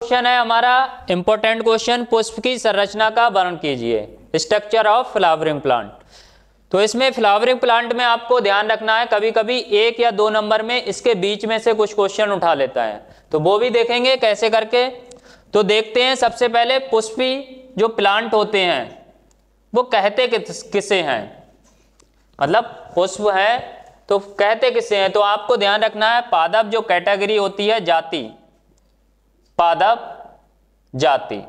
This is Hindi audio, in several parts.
क्वेश्चन है हमारा इंपॉर्टेंट क्वेश्चन पुष्प की संरचना का वर्णन कीजिए स्ट्रक्चर ऑफ फ्लावरिंग प्लांट तो इसमें फ्लावरिंग प्लांट में आपको ध्यान रखना है कभी कभी एक या दो नंबर में इसके बीच में से कुछ क्वेश्चन उठा लेता है तो वो भी देखेंगे कैसे करके तो देखते हैं सबसे पहले पुष्पी जो प्लांट होते हैं वो कहते किस किसे हैं मतलब पुष्प है तो कहते किसे हैं तो आपको ध्यान रखना है पादप जो कैटेगरी होती है जाति पादप जाति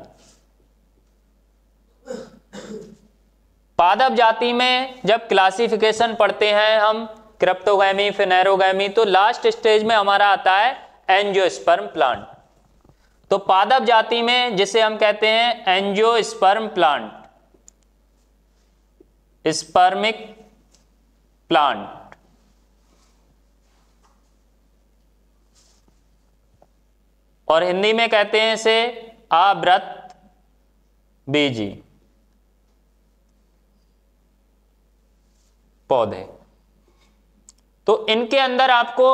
पादप जाति में जब क्लासिफिकेशन पढ़ते हैं हम क्रिप्टोगैमी फिनेरोगैमी तो लास्ट स्टेज में हमारा आता है एंजियोस्पर्म प्लांट तो पादप जाति में जिसे हम कहते हैं एंजियोस्पर्म प्लांट स्पर्मिक प्लांट और हिंदी में कहते हैं इसे आव्रत बीजी पौधे तो इनके अंदर आपको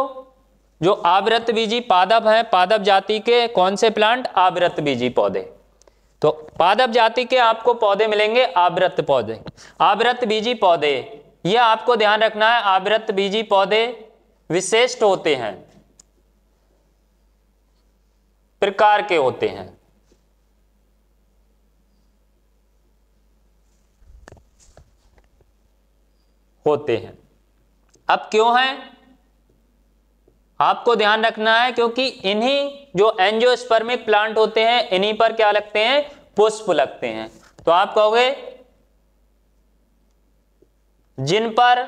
जो आव्रत बीजी पादप है पादप जाति के कौन से प्लांट आव्रत बीजी पौधे तो पादप जाति के आपको पौधे मिलेंगे आव्रत पौधे आव्रत बीजी पौधे यह आपको ध्यान रखना है आवृत बीजी पौधे विशिष्ट होते हैं प्रकार के होते हैं होते हैं अब क्यों हैं आपको ध्यान रखना है क्योंकि इन्हीं जो एंजियोस्पर्मिक प्लांट होते हैं इन्हीं पर क्या लगते हैं पुष्प लगते हैं तो आप कहोगे जिन पर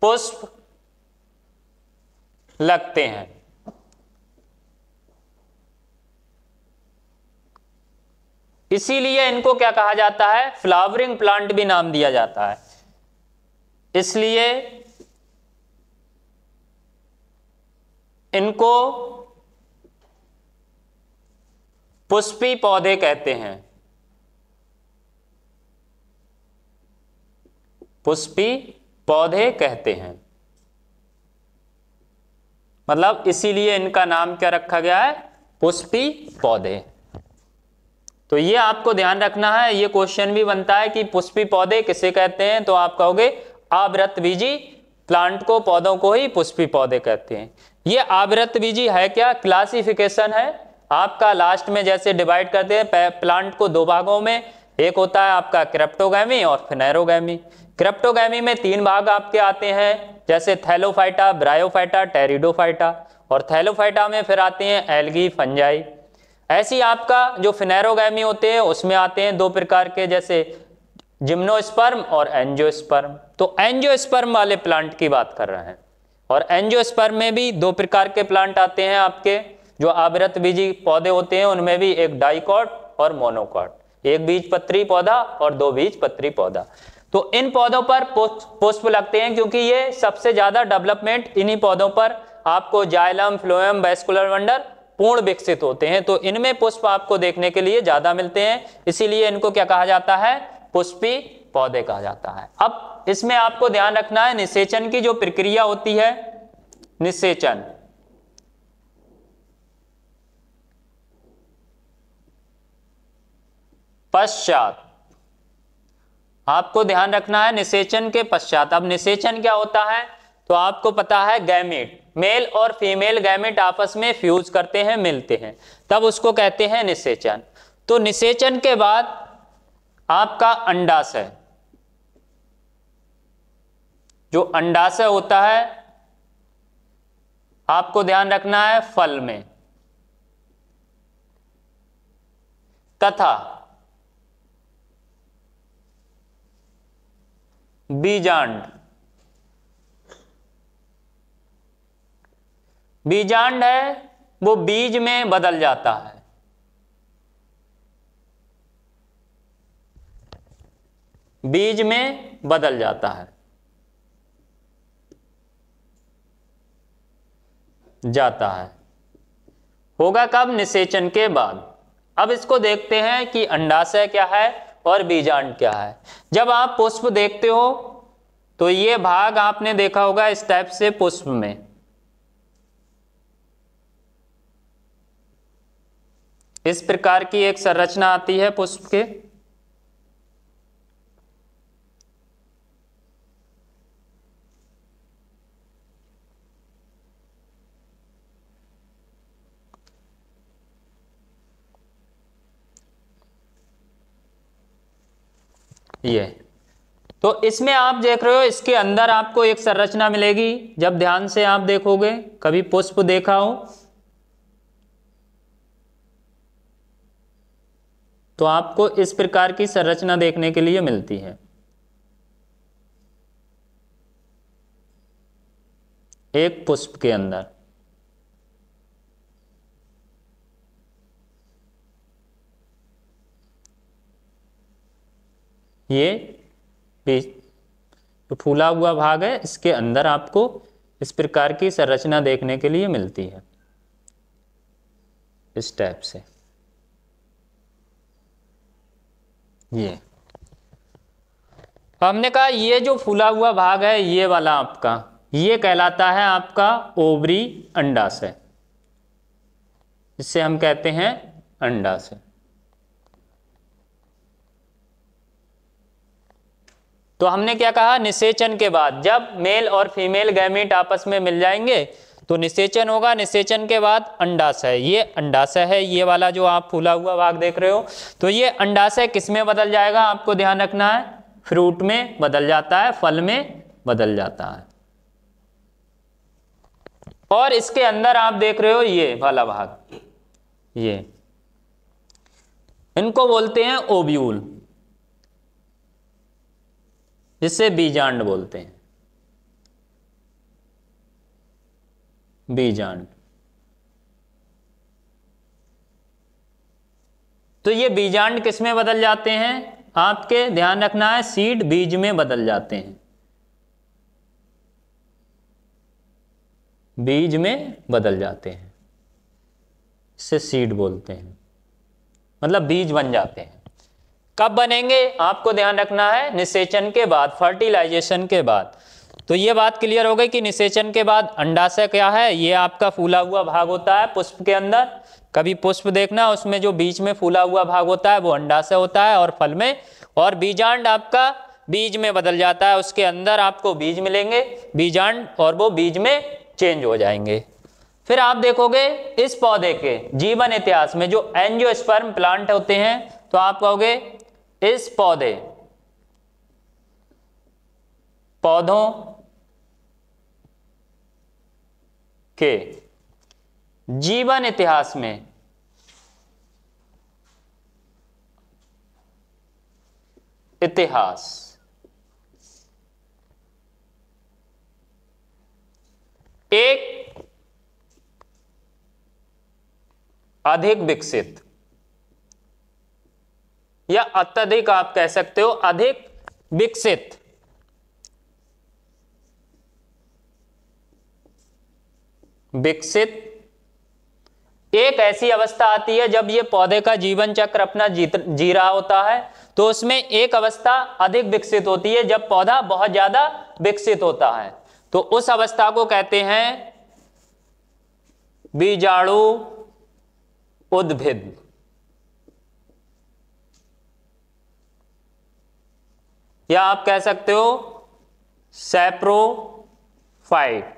पुष्प लगते हैं इसीलिए इनको क्या कहा जाता है फ्लावरिंग प्लांट भी नाम दिया जाता है इसलिए इनको पुष्पी पौधे कहते हैं पुष्पी पौधे कहते हैं मतलब इसीलिए इनका नाम क्या रखा गया है पुष्पी पौधे तो ये आपको ध्यान रखना है ये क्वेश्चन भी बनता है कि पुष्पी पौधे किसे कहते हैं तो आप कहोगे आवृत बीजी प्लांट को पौधों को ही पुष्पी पौधे कहते हैं ये आवृत बीजी है क्या क्लासिफिकेशन है आपका लास्ट में जैसे डिवाइड करते हैं प्लांट को दो भागों में एक होता है आपका क्रेप्टोगी और फिनेरोगी क्रिप्टोगैमी में तीन भाग आपके आते हैं जैसे थैलोफाइटा ब्रायोफाइटा टेरिडोफाइटा और थैलोफाइटा में फिर आते हैं एल्गी फंजाई ऐसी आपका जो फिनेरोगैमी होते हैं उसमें आते हैं दो प्रकार के जैसे जिम्नोस्पर्म और एंजियोस्पर्म तो एंजियोस्पर्म वाले प्लांट की बात कर रहे हैं और एंजियोस्पर्म में भी दो प्रकार के प्लांट आते हैं आपके जो आवृत बीजी पौधे होते हैं उनमें भी एक डाइकॉट और मोनोकॉट एक बीज पत्री पौधा और दो बीज पत्री पौधा तो इन पौधों पर पुष्प लगते हैं क्योंकि ये सबसे ज्यादा डेवलपमेंट इन्हीं पौधों पर आपको जाइलम फ्लोएम वेस्कुलर वंडर पूर्ण विकसित होते हैं तो इनमें पुष्प आपको देखने के लिए ज्यादा मिलते हैं इसीलिए इनको क्या कहा जाता है पुष्पी पौधे कहा जाता है अब इसमें आपको ध्यान रखना है निषेचन की जो प्रक्रिया होती है निषेचन पश्चात आपको ध्यान रखना है निषेचन के पश्चात अब निषेचन क्या होता है तो आपको पता है गैमेट मेल और फीमेल गैमेट आपस में फ्यूज करते हैं मिलते हैं तब उसको कहते हैं निषेचन तो निषेचन के बाद आपका अंडाशय जो अंडाशय होता है आपको ध्यान रखना है फल में तथा बीजांड बीजांड है वो बीज में बदल जाता है बीज में बदल जाता है जाता है होगा कब निषेचन के बाद अब इसको देखते हैं कि अंडाशय क्या है और बीजांड क्या है जब आप पुष्प देखते हो तो ये भाग आपने देखा होगा इस टाइप से पुष्प में इस प्रकार की एक संरचना आती है पुष्प के ये तो इसमें आप देख रहे हो इसके अंदर आपको एक संरचना मिलेगी जब ध्यान से आप देखोगे कभी पुष्प देखा हो तो आपको इस प्रकार की संरचना देखने के लिए मिलती है एक पुष्प के अंदर ये बीज तो फूला हुआ भाग है इसके अंदर आपको इस प्रकार की संरचना देखने के लिए मिलती है इस टाइप से ये हमने कहा ये जो फूला हुआ भाग है ये वाला आपका ये कहलाता है आपका ओवरी अंडाशय इससे हम कहते हैं अंडाशय तो हमने क्या कहा निषेचन के बाद जब मेल और फीमेल गैमिट आपस में मिल जाएंगे तो निषेचन होगा निषेचन के बाद अंडाशय ये अंडाशय है ये वाला जो आप फूला हुआ भाग देख रहे हो तो ये अंडाशय किस में बदल जाएगा आपको ध्यान रखना है फ्रूट में बदल जाता है फल में बदल जाता है और इसके अंदर आप देख रहे हो ये वाला भाग ये इनको बोलते हैं ओब्यूल जिसे बीजांड बोलते हैं बीजांड तो ये बीजांड किस में बदल जाते हैं आपके ध्यान रखना है सीड बीज में बदल जाते हैं बीज में बदल जाते हैं इसे सीड बोलते हैं मतलब बीज बन जाते हैं कब बनेंगे आपको ध्यान रखना है निषेचन के बाद फर्टिलाइजेशन के बाद तो ये बात क्लियर हो गई कि निषेचन के बाद अंडाशय क्या है ये आपका फूला हुआ भाग होता है पुष्प के अंदर कभी पुष्प देखना उसमें जो बीच में फूला हुआ भाग होता है वो अंडाशय होता है और फल में और बीजांड आपका बीज में बदल जाता है उसके अंदर आपको बीज मिलेंगे बीजांड और वो बीज में चेंज हो जाएंगे फिर आप देखोगे इस पौधे के जीवन इतिहास में जो एनजियोस्पर्म प्लांट होते हैं तो आप कहोगे इस पौधे पौधों के जीवन इतिहास में इतिहास एक अधिक विकसित या अत्यधिक आप कह सकते हो अधिक विकसित विकसित एक ऐसी अवस्था आती है जब ये पौधे का जीवन चक्र अपना जीत जी रहा होता है तो उसमें एक अवस्था अधिक विकसित होती है जब पौधा बहुत ज्यादा विकसित होता है तो उस अवस्था को कहते हैं बीजाणु उद्भिद या आप कह सकते हो सैप्रोफाइट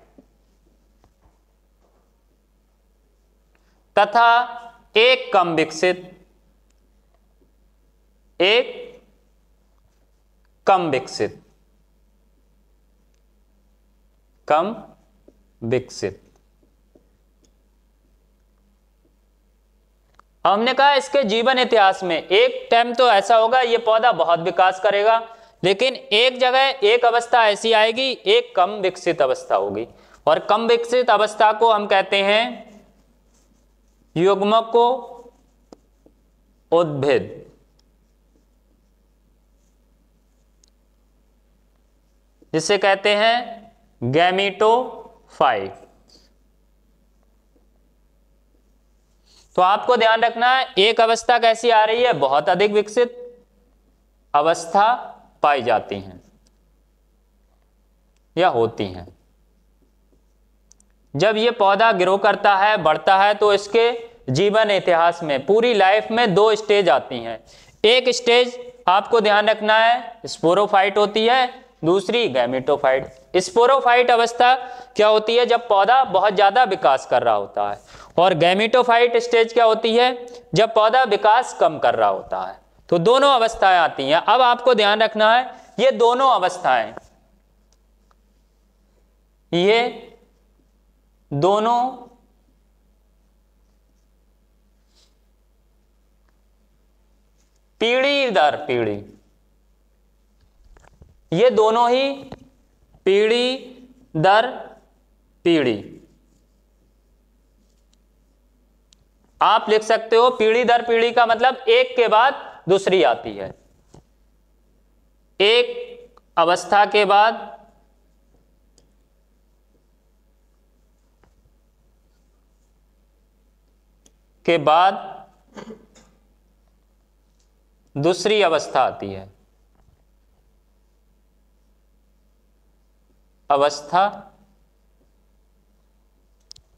तथा एक कम विकसित एक कम विकसित कम विकसित हमने कहा इसके जीवन इतिहास में एक टाइम तो ऐसा होगा ये पौधा बहुत विकास करेगा लेकिन एक जगह एक अवस्था ऐसी आएगी एक कम विकसित अवस्था होगी और कम विकसित अवस्था को हम कहते हैं युग्म को उद्भेद जिसे कहते हैं गैमिटो फाइव तो आपको ध्यान रखना है एक अवस्था कैसी आ रही है बहुत अधिक विकसित अवस्था पाई जाती हैं या होती हैं जब ये पौधा ग्रो करता है बढ़ता है तो इसके जीवन इतिहास में पूरी लाइफ में दो स्टेज आती हैं एक स्टेज आपको ध्यान रखना है स्पोरोफाइट होती है दूसरी गैमेटोफाइट स्पोरोफाइट अवस्था क्या होती है जब पौधा बहुत ज़्यादा विकास कर रहा होता है और गैमेटोफाइट स्टेज क्या होती है जब पौधा विकास कम कर रहा होता है तो दोनों अवस्थाएं आती हैं अब आपको ध्यान रखना है ये दोनों अवस्थाएं ये दोनों पीढ़ी दर पीढ़ी ये दोनों ही पीढ़ी दर पीढ़ी आप लिख सकते हो पीढ़ी दर पीढ़ी का मतलब एक के बाद दूसरी आती है एक अवस्था के बाद के बाद दूसरी अवस्था आती है अवस्था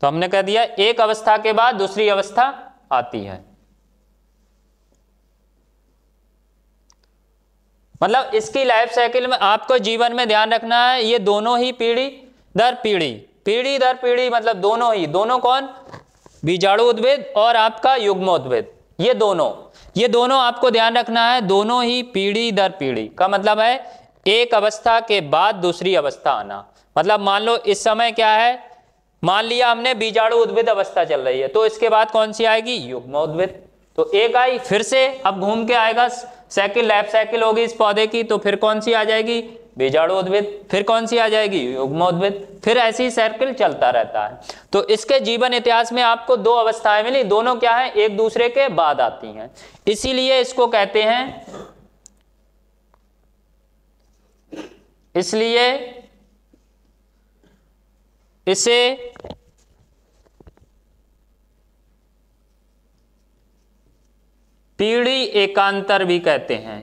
तो हमने कह दिया एक अवस्था के बाद दूसरी अवस्था आती है मतलब इसकी लाइफ साइकिल में आपको जीवन में ध्यान रखना है ये दोनों ही पीढ़ी दर पीढ़ी पीढ़ी दर पीढ़ी मतलब दोनों ही दोनों कौन बीजाणु उद्भेद और आपका युग्मोद्भेद ये दोनों ये दोनों आपको ध्यान रखना है दोनों ही पीढ़ी दर पीढ़ी का मतलब है एक अवस्था के बाद दूसरी अवस्था आना मतलब मान लो इस समय क्या है मान लिया हमने बीजाणु उद्भिद अवस्था चल रही है तो इसके बाद कौन सी आएगी युग्म उद्भिद तो एक आई फिर से अब घूम के आएगा साइकिल लाइफ साइकिल होगी इस पौधे की तो फिर कौन सी आ जाएगी बीजाणु उद्भिद फिर कौन सी आ जाएगी उद्भिद फिर ऐसी सर्किल चलता रहता है तो इसके जीवन इतिहास में आपको दो अवस्थाएं मिली दोनों क्या है एक दूसरे के बाद आती हैं इसीलिए इसको कहते हैं इसलिए इसे पीढ़ी एकांतर भी कहते हैं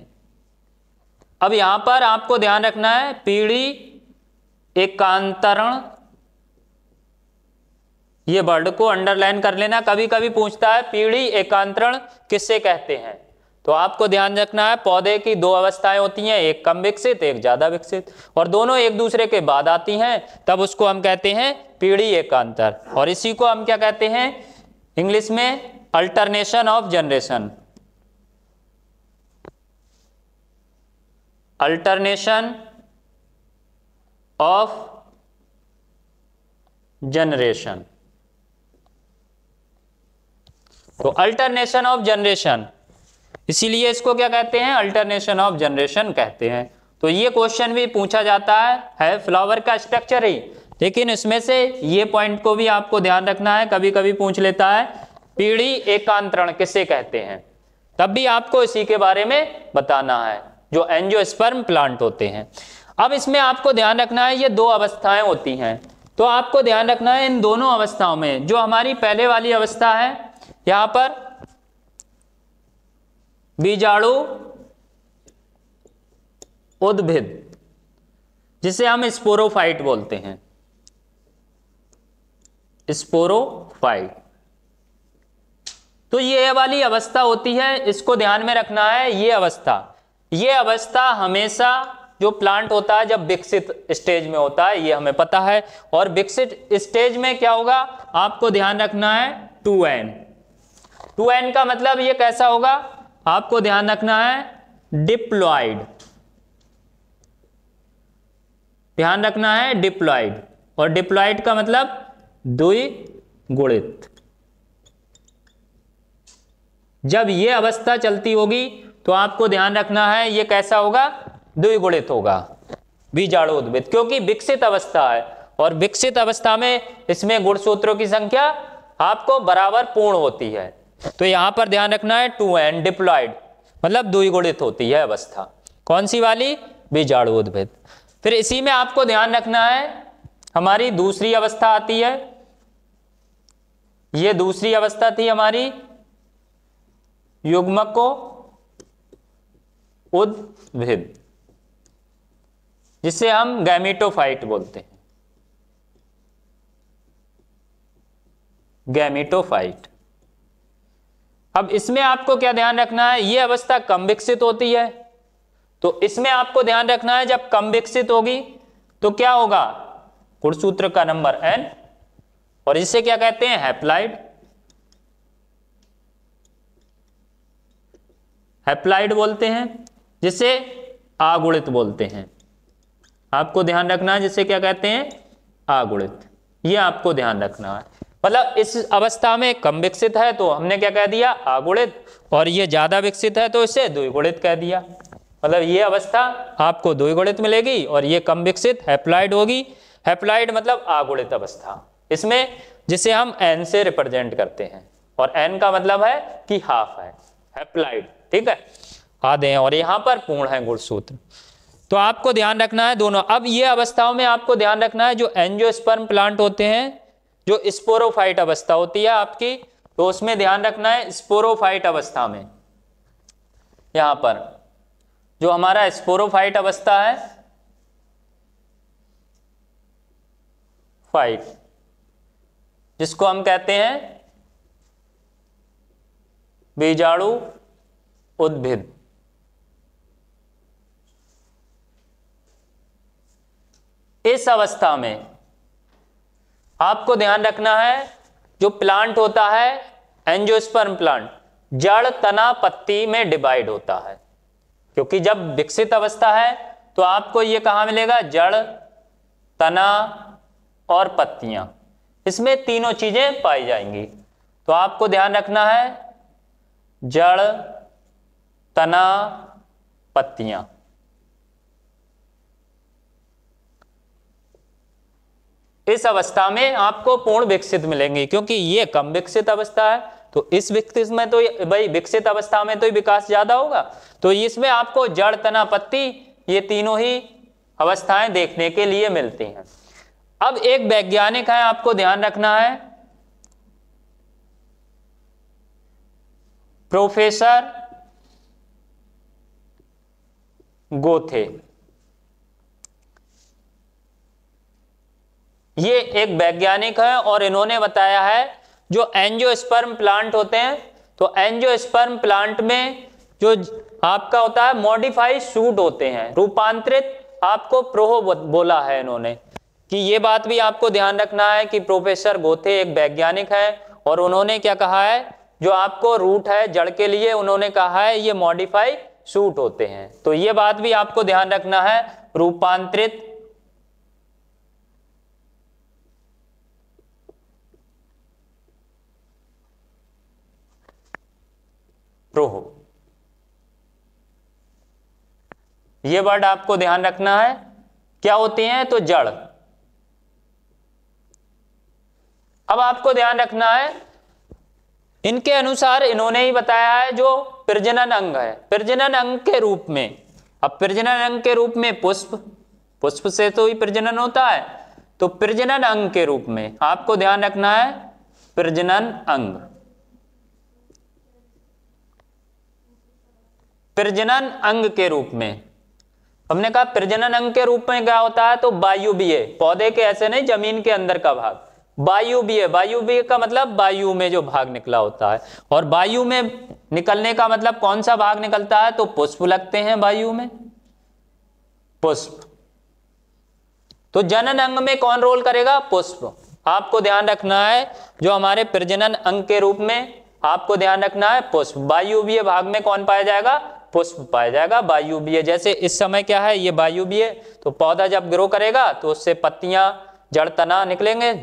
अब यहां पर आपको ध्यान रखना है पीढ़ी एकांतरण ये वर्ड को अंडरलाइन कर लेना कभी कभी पूछता है पीढ़ी एकांतरण किससे कहते हैं तो आपको ध्यान रखना है पौधे की दो अवस्थाएं होती हैं एक कम विकसित एक ज्यादा विकसित और दोनों एक दूसरे के बाद आती हैं तब उसको हम कहते हैं पीढ़ी एकांतर और इसी को हम क्या कहते हैं इंग्लिश में alternation of generation alternation of generation तो अल्टरनेशन ऑफ जनरेशन इसीलिए इसको क्या कहते हैं अल्टरनेशन ऑफ जनरेशन कहते हैं तो ये क्वेश्चन भी पूछा जाता है है फ्लावर का स्ट्रक्चर ही लेकिन इसमें से ये पॉइंट को भी आपको ध्यान रखना है कभी कभी पूछ लेता है पीढ़ी एकांतरण किसे कहते हैं तब भी आपको इसी के बारे में बताना है जो एनजियोस्पर्म प्लांट होते हैं अब इसमें आपको ध्यान रखना है ये दो अवस्थाएं होती हैं तो आपको ध्यान रखना है इन दोनों अवस्थाओं में जो हमारी पहले वाली अवस्था है यहां पर बीजाणु उद्भिद जिसे हम स्पोरोफाइट बोलते हैं स्पोरोफाइट तो ये वाली अवस्था होती है इसको ध्यान में रखना है ये अवस्था ये अवस्था हमेशा जो प्लांट होता है जब विकसित स्टेज में होता है ये हमें पता है और विकसित स्टेज में क्या होगा आपको ध्यान रखना है टू एन टू एन का मतलब ये कैसा होगा आपको ध्यान रखना है डिप्लॉइड ध्यान रखना है डिप्लॉइड और डिप्लॉइड का मतलब दुई गुणित जब ये अवस्था चलती होगी तो आपको ध्यान रखना है ये कैसा होगा द्विगुणित होगा उद्भिद क्योंकि विकसित अवस्था है और विकसित अवस्था में इसमें गुणसूत्रों की संख्या आपको बराबर पूर्ण होती है तो यहां पर ध्यान रखना है टू एन डिप्लॉयड मतलब द्विगुणित होती है अवस्था कौन सी वाली बीजाणु उद्भिद फिर इसी में आपको ध्यान रखना है हमारी दूसरी अवस्था आती है ये दूसरी अवस्था थी हमारी युग्मक को उद्भिद जिसे हम गैमिटोफाइट बोलते हैं गैमिटोफाइट अब इसमें आपको क्या ध्यान रखना है यह अवस्था कम विकसित होती है तो इसमें आपको ध्यान रखना है जब कम विकसित होगी तो क्या होगा गुणसूत्र का नंबर एन और इसे क्या कहते हैं हैप्लाइड हैप्लाइड बोलते हैं जिसे आगुणित बोलते हैं आपको ध्यान रखना है जिसे क्या कहते हैं आगुणित ये आपको ध्यान रखना है मतलब इस अवस्था में कम विकसित है तो हमने क्या कह दिया आगुणित और ये ज़्यादा विकसित है तो इसे द्विगुणित कह दिया मतलब ये अवस्था आपको द्विगुणित मिलेगी और ये कम विकसित हैप्लाइड होगी हैप्लाइड मतलब आगुणित अवस्था इसमें जिसे हम एन से रिप्रेजेंट करते हैं और एन का मतलब है कि हाफ है हैप्लाइड ठीक है आधे हैं और यहाँ पर पूर्ण है गुणसूत्र तो आपको ध्यान रखना है दोनों अब ये अवस्थाओं में आपको ध्यान रखना है जो एनजियो प्लांट होते हैं जो स्पोरोफाइट अवस्था होती है आपकी तो उसमें ध्यान रखना है स्पोरोफाइट अवस्था में यहां पर जो हमारा स्पोरोफाइट अवस्था है फाइट जिसको हम कहते हैं बीजाणु उद्भिद इस अवस्था में आपको ध्यान रखना है जो प्लांट होता है एंजियोस्पर्म प्लांट जड़ तना पत्ती में डिवाइड होता है क्योंकि जब विकसित अवस्था है तो आपको यह कहा मिलेगा जड़ तना और पत्तियां इसमें तीनों चीजें पाई जाएंगी तो आपको ध्यान रखना है जड़ तना पत्तियां इस अवस्था में आपको पूर्ण विकसित मिलेंगे क्योंकि ये कम विकसित अवस्था है तो इस विकसित में तो भाई विकसित अवस्था में तो विकास ज्यादा होगा तो इसमें आपको जड़ तना पत्ती ये तीनों ही अवस्थाएं देखने के लिए मिलती हैं अब एक वैज्ञानिक है आपको ध्यान रखना है प्रोफेसर गोथे ये एक वैज्ञानिक है और इन्होंने बताया है जो एनजियो प्लांट होते हैं तो एनजियो प्लांट में जो आपका होता है मॉडिफाइड सूट होते हैं रूपांतरित आपको प्रोहो बोला है इन्होंने कि ये बात भी आपको ध्यान रखना है कि प्रोफेसर गोथे एक वैज्ञानिक है और उन्होंने क्या कहा है जो आपको रूट है जड़ के लिए उन्होंने कहा है ये मॉडिफाई सूट होते हैं तो ये बात भी आपको ध्यान रखना है रूपांतरित प्रो हो ये वर्ड आपको ध्यान रखना है क्या होते हैं तो जड़ अब आपको ध्यान रखना है इनके अनुसार इन्होंने ही बताया है जो प्रजनन अंग है प्रजनन अंग के रूप में अब प्रजनन अंग के रूप में पुष्प पुष्प से तो ही प्रजनन होता है तो प्रजनन अंग के रूप में आपको ध्यान रखना है प्रजनन अंग प्रजनन अंग के रूप में हमने कहा प्रजनन अंग के रूप में क्या होता है तो वायु है पौधे के ऐसे नहीं जमीन के अंदर का भाग वायु वायु भी का मतलब वायु में जो भाग निकला होता है और वायु में निकलने का मतलब कौन सा भाग निकलता है तो पुष्प लगते हैं वायु में पुष्प तो जनन अंग में कौन रोल करेगा पुष्प आपको ध्यान रखना है जो हमारे प्रजनन अंग के रूप में आपको ध्यान रखना है पुष्प वायुवीय भाग में कौन पाया जाएगा पुष्प पाया जाएगा वायुबीय जैसे इस समय क्या है ये वायुबीय तो पौधा जब ग्रो करेगा तो उससे पत्तियां जड़ तना निकलेंगे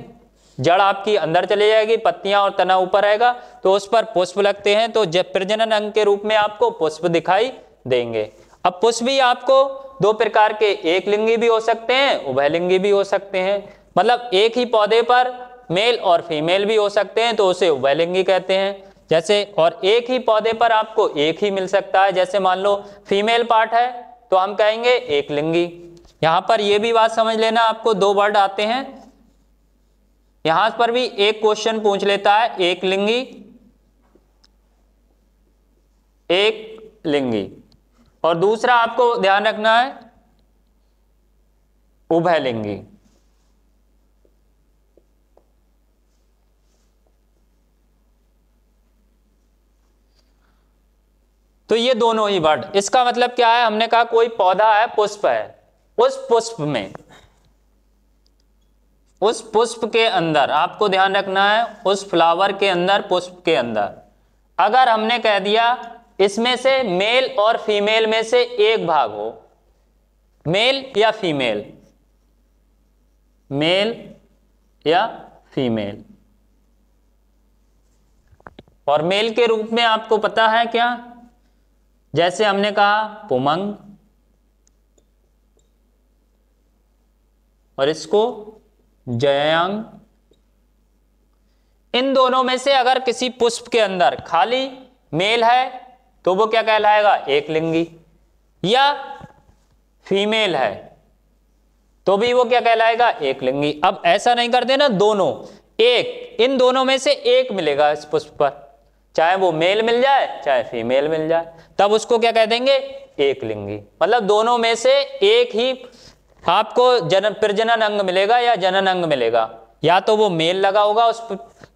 जड़ आपकी अंदर चली जाएगी पत्तियां और तना ऊपर आएगा तो उस पर पुष्प लगते हैं तो जब प्रजनन अंग के रूप में आपको पुष्प दिखाई देंगे अब पुष्प भी आपको दो प्रकार के एक लिंगी भी हो सकते हैं उभयलिंगी भी हो सकते हैं मतलब एक ही पौधे पर मेल और फीमेल भी हो सकते हैं तो उसे उभयलिंगी कहते हैं जैसे और एक ही पौधे पर आपको एक ही मिल सकता है जैसे मान लो फीमेल पार्ट है तो हम कहेंगे एक लिंगी यहां पर यह भी बात समझ लेना आपको दो वर्ड आते हैं यहां पर भी एक क्वेश्चन पूछ लेता है एक लिंगी एक लिंगी और दूसरा आपको ध्यान रखना है उभयलिंगी तो ये दोनों ही वर्ड इसका मतलब क्या है हमने कहा कोई पौधा है पुष्प है उस पुष्प में उस पुष्प के अंदर आपको ध्यान रखना है उस फ्लावर के अंदर पुष्प के अंदर अगर हमने कह दिया इसमें से मेल और फीमेल में से एक भाग हो मेल या फीमेल मेल या फीमेल और मेल के रूप में आपको पता है क्या जैसे हमने कहा पुमंग और इसको जयांग इन दोनों में से अगर किसी पुष्प के अंदर खाली मेल है तो वो क्या कहलाएगा एक लिंगी या फीमेल है तो भी वो क्या कहलाएगा एक लिंगी अब ऐसा नहीं कर देना दोनों एक इन दोनों में से एक मिलेगा इस पुष्प पर चाहे वो मेल मिल जाए चाहे फीमेल मिल जाए तब उसको क्या कह देंगे एक लिंगी मतलब दोनों में से एक ही आपको जन प्रजनन अंग मिलेगा या जनन अंग मिलेगा या तो वो मेल लगा होगा उस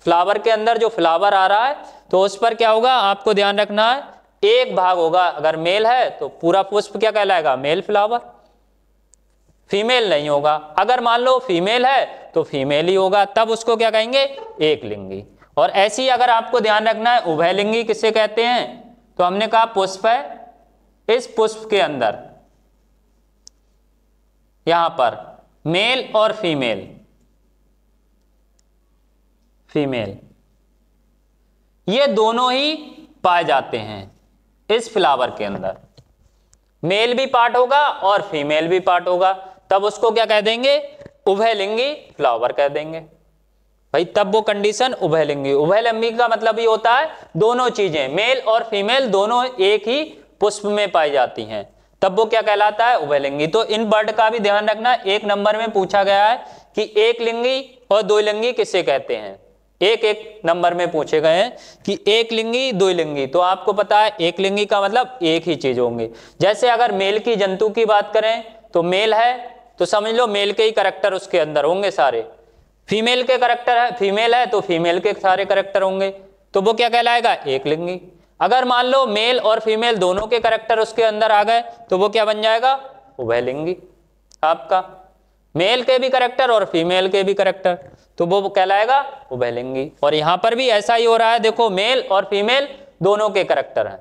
फ्लावर के अंदर जो फ्लावर आ रहा है तो उस पर क्या होगा आपको ध्यान रखना है एक भाग होगा अगर मेल है तो पूरा पुष्प क्या कहलाएगा मेल फ्लावर फीमेल नहीं होगा अगर मान लो फीमेल है तो फीमेल ही होगा तब उसको क्या कहेंगे एक लिंगी और ऐसी अगर आपको ध्यान रखना है उभयलिंगी किसे कहते हैं तो हमने कहा पुष्प है इस पुष्प के अंदर यहां पर मेल और फीमेल फीमेल ये दोनों ही पाए जाते हैं इस फ्लावर के अंदर मेल भी पार्ट होगा और फीमेल भी पार्ट होगा तब उसको क्या कह देंगे उभयलिंगी फ्लावर कह देंगे भाई तब वो कंडीशन उभयलिंगी उभयलिंगी का मतलब ये होता है दोनों चीजें मेल और फीमेल दोनों एक ही पुष्प में पाई जाती हैं तब वो क्या कहलाता है उभयलिंगी तो इन वर्ड का भी ध्यान रखना एक नंबर में पूछा गया है कि एक लिंगी और दो लिंगी किसे कहते हैं एक एक नंबर में पूछे गए हैं कि एक लिंगी दो लिंगी तो आपको पता है एक लिंगी का मतलब एक ही चीज होंगे जैसे अगर मेल की जंतु की बात करें तो मेल है तो समझ लो मेल के ही करेक्टर उसके अंदर होंगे सारे फीमेल के करेक्टर है फीमेल है तो फीमेल के सारे करेक्टर होंगे तो वो क्या कहलाएगा एक लिंगी अगर मान लो मेल और फीमेल दोनों के करेक्टर उसके अंदर आ गए तो वो क्या बन जाएगा लिंगी आपका मेल के भी करेक्टर और फीमेल के भी करेक्टर तो वो कहलाएगा लिंगी और यहां पर भी ऐसा ही हो रहा है देखो मेल और फीमेल दोनों के करेक्टर हैं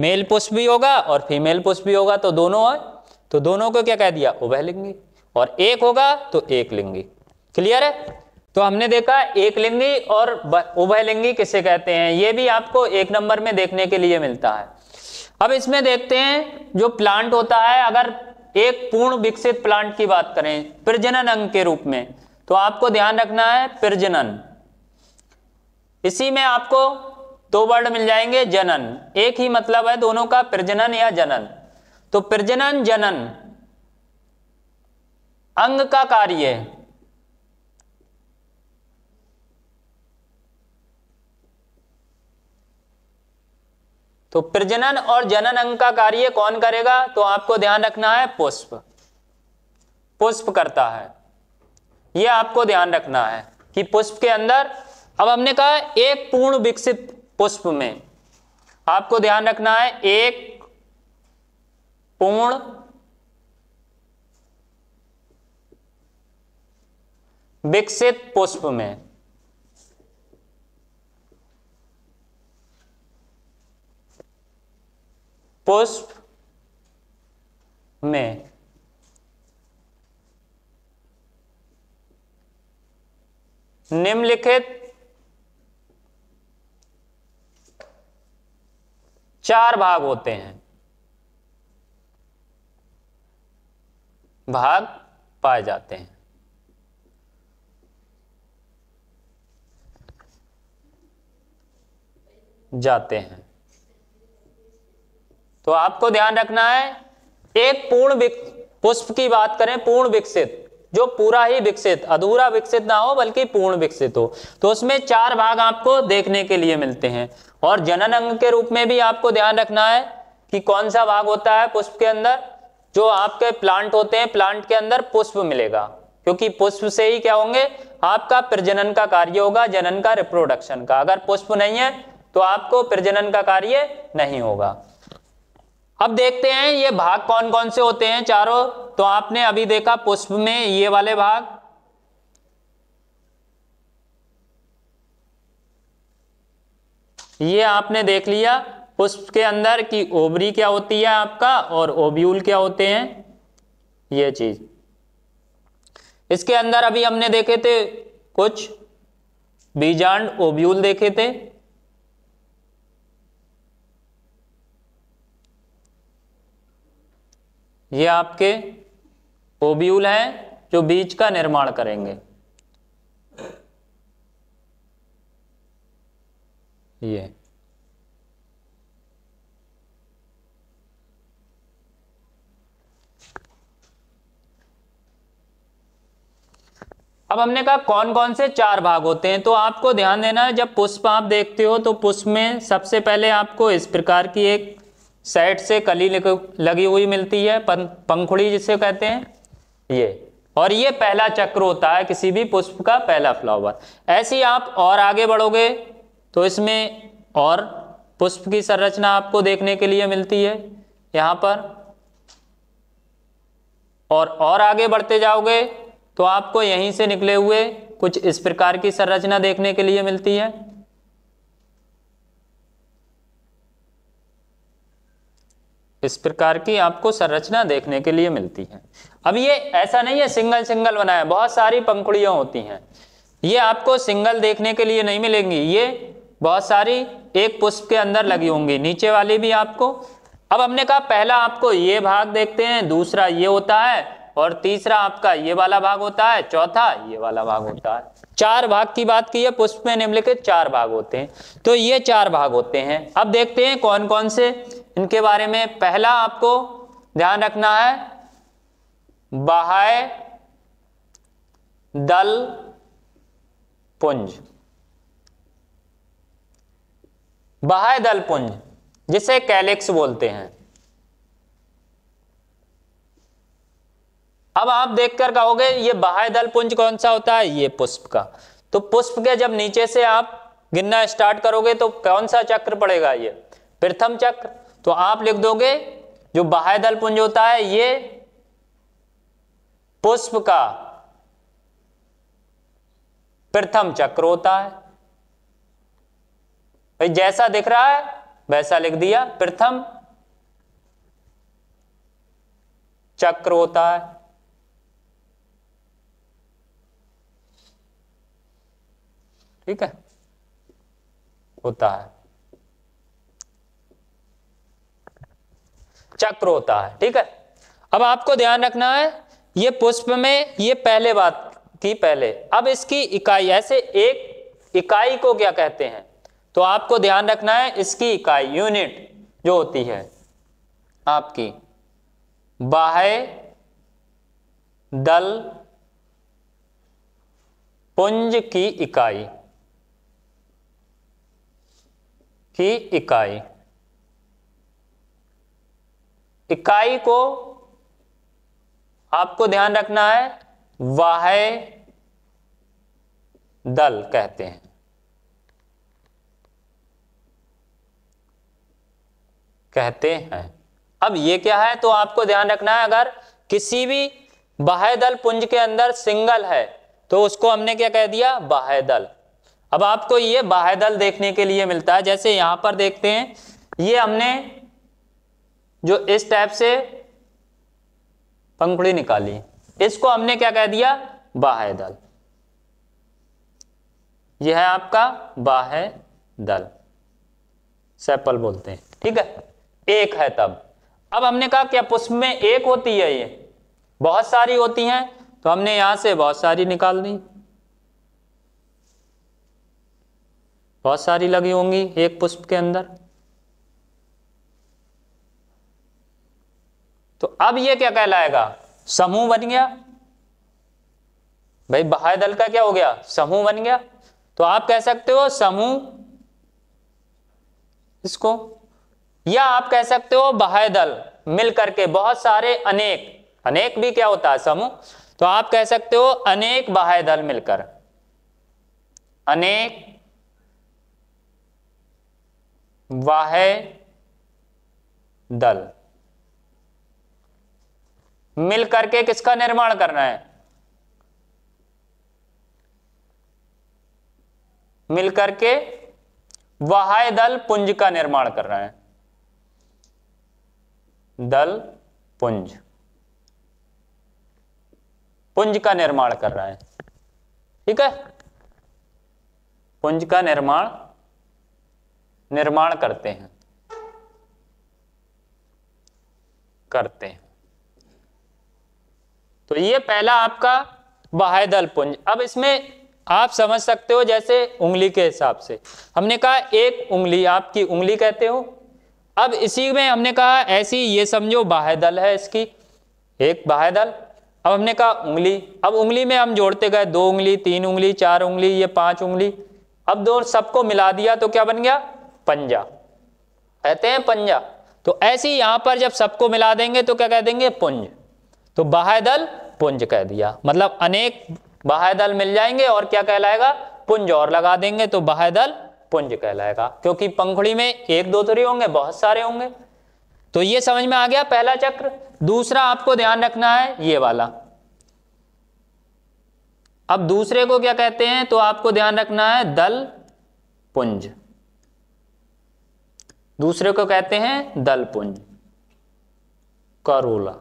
मेल पुष्प भी होगा और फीमेल पुष्प भी होगा तो दोनों है तो दोनों को क्या कह दिया लिंगी और एक होगा तो एक लिंगी क्लियर है तो हमने देखा एक लिंगी और उभयलिंगी किसे कहते हैं यह भी आपको एक नंबर में देखने के लिए मिलता है अब इसमें देखते हैं जो प्लांट होता है अगर एक पूर्ण विकसित प्लांट की बात करें प्रजनन अंग के रूप में तो आपको ध्यान रखना है प्रजनन इसी में आपको दो वर्ड मिल जाएंगे जनन एक ही मतलब है दोनों का प्रजनन या जनन तो प्रजनन जनन अंग का कार्य तो प्रजनन और जनन अंग का कार्य कौन करेगा तो आपको ध्यान रखना है पुष्प पुष्प करता है यह आपको ध्यान रखना है कि पुष्प के अंदर अब हमने कहा एक पूर्ण विकसित पुष्प में आपको ध्यान रखना है एक पूर्ण विकसित पुष्प में पुष्प में निम्नलिखित चार भाग होते हैं भाग पाए जाते हैं जाते हैं तो आपको ध्यान रखना है एक पूर्ण पुष्प की बात करें पूर्ण विकसित जो पूरा ही विकसित अधूरा विकसित ना हो बल्कि पूर्ण विकसित हो तो उसमें चार भाग आपको देखने के लिए मिलते हैं और जनन अंग के रूप में भी आपको ध्यान रखना है कि कौन सा भाग होता है पुष्प के अंदर जो आपके प्लांट होते हैं प्लांट के अंदर पुष्प मिलेगा क्योंकि पुष्प से ही क्या होंगे आपका प्रजनन का कार्य होगा जनन का रिप्रोडक्शन का अगर पुष्प नहीं है तो आपको प्रजनन का कार्य नहीं होगा अब देखते हैं ये भाग कौन कौन से होते हैं चारों तो आपने अभी देखा पुष्प में ये वाले भाग ये आपने देख लिया पुष्प के अंदर की ओबरी क्या होती है आपका और ओब्यूल क्या होते हैं ये चीज इसके अंदर अभी हमने देखे थे कुछ बीजांड ओब्यूल देखे थे ये आपके ओब्यूल हैं जो बीज का निर्माण करेंगे ये अब हमने कहा कौन कौन से चार भाग होते हैं तो आपको ध्यान देना है जब पुष्प आप देखते हो तो पुष्प में सबसे पहले आपको इस प्रकार की एक सेट से कली लगी हुई मिलती है पंखुड़ी जिसे कहते हैं ये और ये पहला चक्र होता है किसी भी पुष्प का पहला फ्लावर ऐसे ही आप और आगे बढ़ोगे तो इसमें और पुष्प की संरचना आपको देखने के लिए मिलती है यहां पर और और आगे बढ़ते जाओगे तो आपको यहीं से निकले हुए कुछ इस प्रकार की संरचना देखने के लिए मिलती है इस प्रकार की आपको संरचना देखने के लिए मिलती है अब ये ऐसा नहीं है सिंगल सिंगल बनाया बहुत सारी पंखुड़ियां होती हैं ये आपको सिंगल देखने के लिए नहीं मिलेंगी ये बहुत सारी एक पुष्प के अंदर लगी होंगी नीचे वाली भी आपको अब हमने कहा पहला आपको ये भाग देखते हैं दूसरा ये होता है और तीसरा आपका ये वाला भाग होता है चौथा ये वाला भाग होता है चार भाग की बात की है पुष्प में निम्नलिखित चार भाग होते हैं तो ये चार भाग होते हैं अब देखते हैं कौन कौन से इनके बारे में पहला आपको ध्यान रखना है बहाय दल पुंज बहाय दल पुंज जिसे कैलेक्स बोलते हैं अब आप देखकर कहोगे ये बहाय दल पुंज कौन सा होता है ये पुष्प का तो पुष्प के जब नीचे से आप गिनना स्टार्ट करोगे तो कौन सा चक्र पड़ेगा ये प्रथम चक्र तो आप लिख दोगे जो बाह्य दल पुंज होता है ये पुष्प का प्रथम चक्र होता है भाई जैसा दिख रहा है वैसा लिख दिया प्रथम चक्र होता है ठीक है होता है चक्र होता है ठीक है अब आपको ध्यान रखना है ये पुष्प में ये पहले बात थी पहले अब इसकी इकाई ऐसे एक इकाई को क्या कहते हैं तो आपको ध्यान रखना है इसकी इकाई यूनिट जो होती है आपकी बाह्य दल पुंज की इकाई की इकाई इकाई को आपको ध्यान रखना है वाह दल कहते हैं कहते हैं अब ये क्या है तो आपको ध्यान रखना है अगर किसी भी बाह्य दल पुंज के अंदर सिंगल है तो उसको हमने क्या कह दिया बाह्य दल अब आपको ये बाह्य दल देखने के लिए मिलता है जैसे यहां पर देखते हैं ये हमने जो इस टाइप से पंखुड़ी निकाली इसको हमने क्या कह दिया बाह्य दल यह है आपका बाह्य दल सैपल बोलते हैं ठीक है एक है तब अब हमने कहा क्या पुष्प में एक होती है ये बहुत सारी होती हैं तो हमने यहां से बहुत सारी निकाल दी बहुत सारी लगी होंगी एक पुष्प के अंदर तो अब ये क्या कहलाएगा समूह बन गया भाई बाह्य दल का क्या हो गया समूह बन गया तो आप कह सकते हो समूह इसको या आप कह सकते हो बाह्य दल मिलकर के बहुत सारे अनेक अनेक भी क्या होता है समूह तो आप कह सकते हो अनेक बाह्य दल मिलकर अनेक बाह्य दल मिल करके किसका निर्माण करना है मिल करके वहाय दल पुंज का निर्माण कर रहा है दल पुंज पुंज का निर्माण कर रहा है ठीक है पुंज का निर्माण निर्माण करते हैं करते हैं तो ये पहला आपका बाहेदल पुंज अब इसमें आप समझ सकते हो जैसे उंगली के हिसाब से हमने कहा एक उंगली आपकी उंगली कहते हो अब इसी में हमने कहा ऐसी ये समझो बाहेदल है इसकी एक बाहेदल अब हमने कहा उंगली अब उंगली में हम जोड़ते गए दो उंगली तीन उंगली चार उंगली ये पांच उंगली अब दो सबको मिला दिया तो क्या बन गया पंजा कहते हैं पंजा तो ऐसी यहां पर जब सबको मिला देंगे तो क्या कह देंगे पुंज तो दल पुंज कह दिया मतलब अनेक दल मिल जाएंगे और क्या कहलाएगा पुंज और लगा देंगे तो दल पुंज कहलाएगा क्योंकि पंखुड़ी में एक दो तरी तो होंगे बहुत सारे होंगे तो ये समझ में आ गया पहला चक्र दूसरा आपको ध्यान रखना है ये वाला अब दूसरे को क्या कहते हैं तो आपको ध्यान रखना है दल पुंज दूसरे को कहते हैं दल पुंज करोला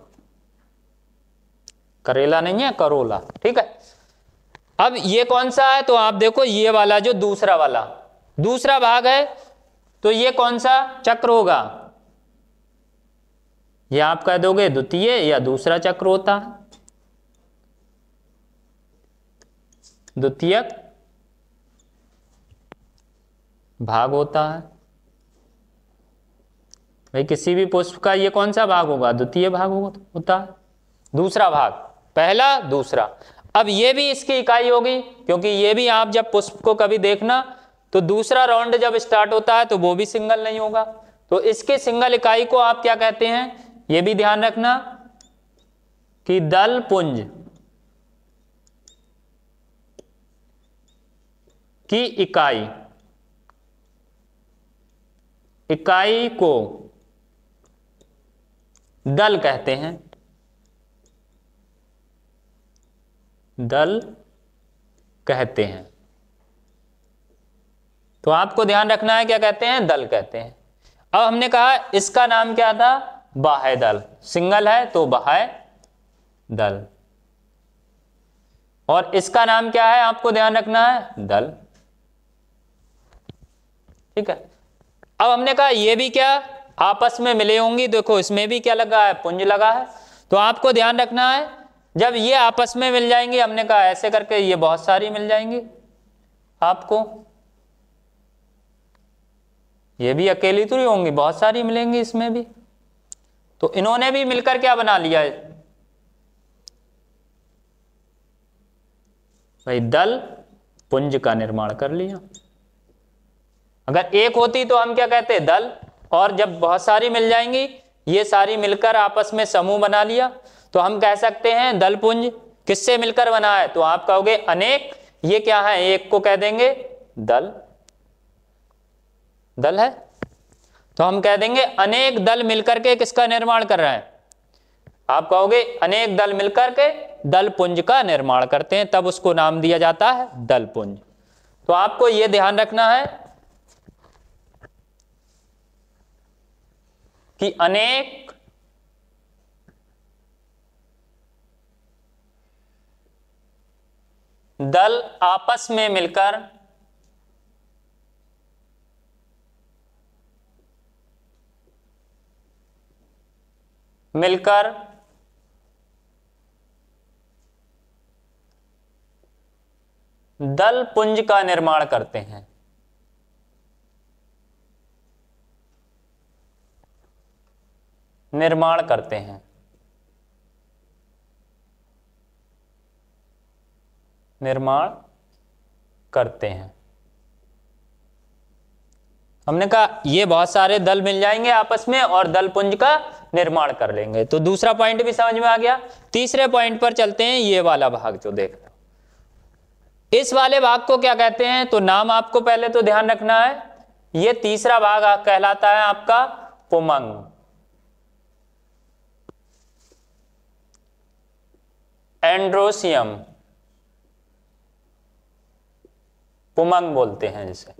करेला नहीं है करोला ठीक है अब ये कौन सा है तो आप देखो ये वाला जो दूसरा वाला दूसरा भाग है तो ये कौन सा चक्र होगा ये आप कह दोगे द्वितीय या दूसरा चक्र होता है द्वितीय भाग होता है भाई किसी भी पुष्प का ये कौन सा भाग होगा द्वितीय भाग होता है दूसरा भाग पहला दूसरा अब ये भी इसकी इकाई होगी क्योंकि ये भी आप जब पुष्प को कभी देखना तो दूसरा राउंड जब स्टार्ट होता है तो वो भी सिंगल नहीं होगा तो इसके सिंगल इकाई को आप क्या कहते हैं ये भी ध्यान रखना कि दल पुंज की इकाई इकाई को दल कहते हैं दल कहते हैं तो आपको ध्यान रखना है क्या कहते हैं दल कहते हैं अब हमने कहा इसका नाम क्या था बाह्य दल सिंगल है तो बाह्य दल और इसका नाम क्या है आपको ध्यान रखना है दल ठीक है अब हमने कहा यह भी क्या आपस में मिले होंगी देखो इसमें भी क्या लगा है पुंज लगा है तो आपको ध्यान रखना है जब ये आपस में मिल जाएंगी हमने कहा ऐसे करके ये बहुत सारी मिल जाएंगी आपको ये भी अकेली तो ही होंगी बहुत सारी मिलेंगी इसमें भी तो इन्होंने भी मिलकर क्या बना लिया है भाई दल पुंज का निर्माण कर लिया अगर एक होती तो हम क्या कहते दल और जब बहुत सारी मिल जाएंगी ये सारी मिलकर आपस में समूह बना लिया तो हम कह सकते हैं दलपुंज किससे मिलकर बना है तो आप कहोगे अनेक ये क्या है एक को कह देंगे दल दल है तो हम कह देंगे अनेक दल मिलकर के किसका निर्माण कर रहे हैं आप कहोगे अनेक दल मिलकर के दलपुंज का निर्माण करते हैं तब उसको नाम दिया जाता है दलपुंज तो आपको यह ध्यान रखना है कि अनेक दल आपस में मिलकर मिलकर दल पुंज का निर्माण करते हैं निर्माण करते हैं निर्माण करते हैं हमने कहा ये बहुत सारे दल मिल जाएंगे आपस में और दल पुंज का निर्माण कर लेंगे तो दूसरा पॉइंट भी समझ में आ गया तीसरे पॉइंट पर चलते हैं ये वाला भाग जो देख रहे इस वाले भाग को क्या कहते हैं तो नाम आपको पहले तो ध्यान रखना है ये तीसरा भाग कहलाता है आपका पुमंग एंड्रोसियम उमंग बोलते हैं जिसे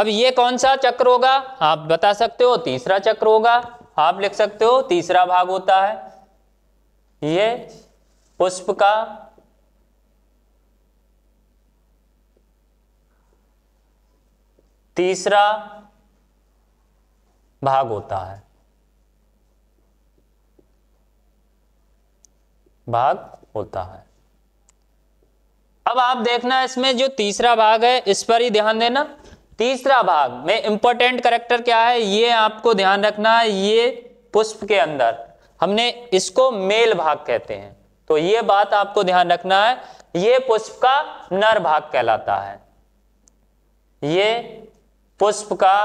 अब ये कौन सा चक्र होगा आप बता सकते हो तीसरा चक्र होगा आप लिख सकते हो तीसरा भाग होता है ये पुष्प का तीसरा भाग होता है भाग होता है अब आप देखना इसमें जो तीसरा भाग है इस पर ही ध्यान देना तीसरा भाग में इंपॉर्टेंट करेक्टर क्या है ये आपको ध्यान रखना है ये पुष्प के अंदर हमने इसको मेल भाग कहते हैं तो ये बात आपको ध्यान रखना है ये पुष्प का नर भाग कहलाता है ये पुष्प का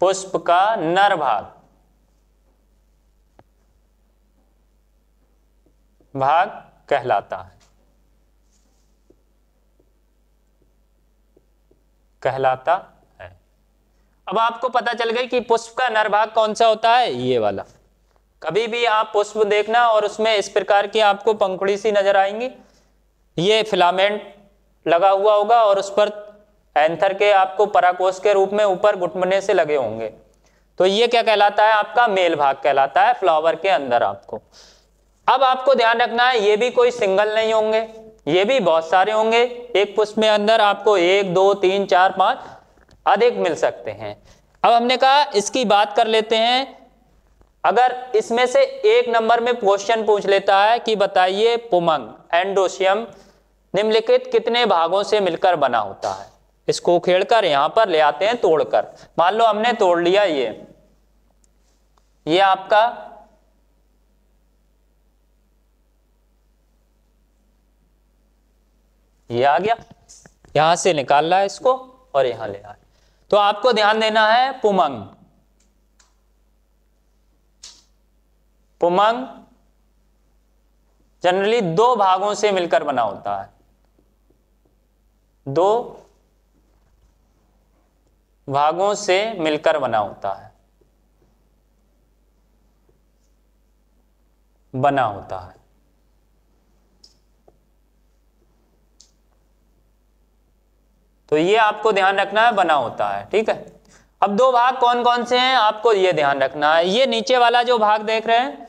पुष्प का नर भाग भाग कहलाता है कहलाता है अब आपको पता चल गई कि पुष्प का नर भाग कौन सा होता है ये वाला कभी भी आप पुष्प देखना और उसमें इस प्रकार की आपको पंखुड़ी सी नजर आएंगी ये फिलामेंट लगा हुआ होगा और उस पर एंथर के आपको पराकोष के रूप में ऊपर घुटमने से लगे होंगे तो ये क्या कहलाता है आपका मेल भाग कहलाता है फ्लावर के अंदर आपको अब आपको ध्यान रखना है ये भी कोई सिंगल नहीं होंगे ये भी बहुत सारे होंगे एक पुष्प में अंदर आपको एक दो तीन चार पांच अधिक मिल सकते हैं अब हमने कहा इसकी बात कर लेते हैं अगर इसमें से एक नंबर में क्वेश्चन पूछ लेता है कि बताइए पुमंग एंडोशियम निम्नलिखित कितने भागों से मिलकर बना होता है इसको खेड़कर यहां पर ले आते हैं तोड़कर मान लो हमने तोड़ लिया ये ये आपका ये आ गया यहां से निकालना है इसको और यहां ले आना तो आपको ध्यान देना है पुमंग पुमंग जनरली दो भागों से मिलकर बना होता है दो भागों से मिलकर बना होता है बना होता है तो ये आपको ध्यान रखना है बना होता है ठीक है अब दो भाग कौन कौन से हैं आपको ये ध्यान रखना है ये नीचे वाला जो भाग देख रहे हैं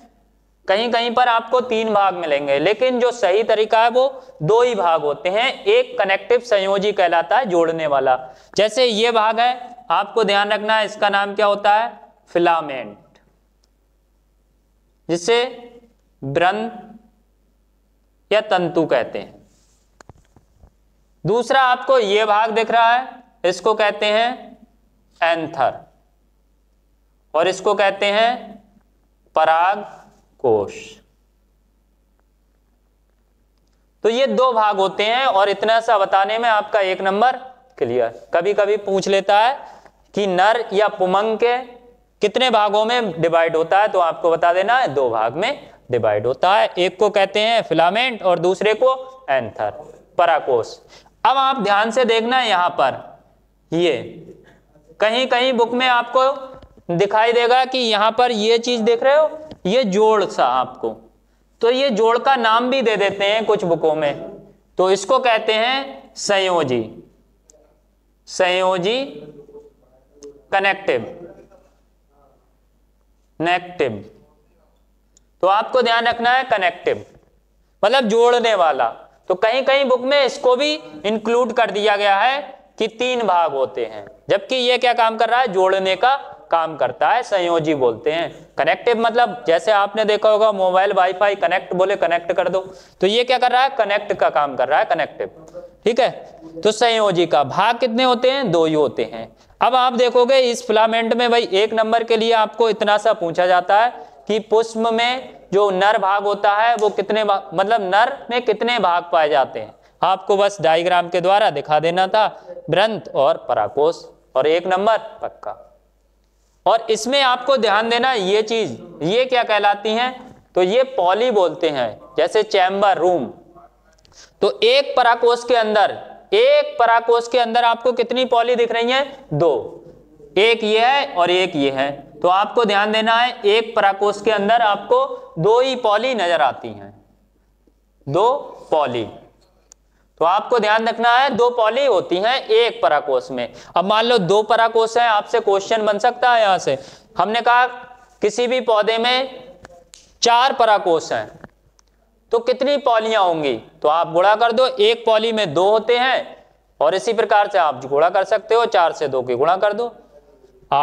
कहीं कहीं पर आपको तीन भाग मिलेंगे लेकिन जो सही तरीका है वो दो ही भाग होते हैं एक कनेक्टिव संयोजी कहलाता है जोड़ने वाला जैसे ये भाग है आपको ध्यान रखना है इसका नाम क्या होता है फिलामेंट जिसे ब्रंथ या तंतु कहते हैं दूसरा आपको ये भाग दिख रहा है इसको कहते हैं एंथर और इसको कहते हैं पराग कोश तो ये दो भाग होते हैं और इतना सा बताने में आपका एक नंबर क्लियर कभी कभी पूछ लेता है कि नर या पुमंग के कितने भागों में डिवाइड होता है तो आपको बता देना है दो भाग में डिवाइड होता है एक को कहते हैं फिलामेंट और दूसरे को एंथर पराकोश अब आप ध्यान से देखना है यहां पर ये कहीं कहीं बुक में आपको दिखाई देगा कि यहां पर ये चीज देख रहे हो ये जोड़ सा आपको तो ये जोड़ का नाम भी दे देते हैं कुछ बुकों में तो इसको कहते हैं संयोजी संयोजी कनेक्टिव नेक्टिव तो आपको ध्यान रखना है कनेक्टिव मतलब जोड़ने वाला तो कहीं कहीं बुक में इसको भी इंक्लूड कर दिया गया है कि तीन भाग होते हैं जबकि ये क्या काम कर रहा है जोड़ने का काम करता है संयोजी बोलते हैं कनेक्टिव मतलब जैसे आपने देखा होगा मोबाइल वाईफाई कनेक्ट बोले कनेक्ट कर दो तो ये क्या कर रहा है कनेक्ट का काम कर रहा है कनेक्टिव ठीक है तो संयोजी का भाग कितने होते हैं दो ही होते हैं अब आप देखोगे इस फिलामेंट में भाई एक नंबर के लिए आपको इतना सा पूछा जाता है कि पुष्प में जो नर भाग होता है वो कितने मतलब नर में कितने भाग पाए जाते हैं आपको बस डायग्राम के द्वारा दिखा देना था ब्रंथ और पराकोश और एक नंबर पक्का और इसमें आपको ध्यान देना ये चीज ये क्या कहलाती है तो ये पॉली बोलते हैं जैसे चैम्बर रूम तो एक पराकोश के अंदर एक पराकोश के अंदर आपको कितनी पॉली दिख रही है दो एक ये है और एक ये है तो आपको ध्यान देना है एक पराकोश के अंदर आपको दो ही पॉली नजर आती हैं दो पॉली तो आपको ध्यान रखना है दो पॉली होती हैं एक पराकोश में अब मान लो दो पराकोश है आपसे क्वेश्चन बन सकता है यहां से हमने कहा किसी भी पौधे में चार पराकोश हैं तो कितनी पॉलियां होंगी तो आप गुणा कर दो एक पॉली में दो होते हैं और इसी प्रकार से आप गुड़ा कर सकते हो चार से दो की गुणा कर दो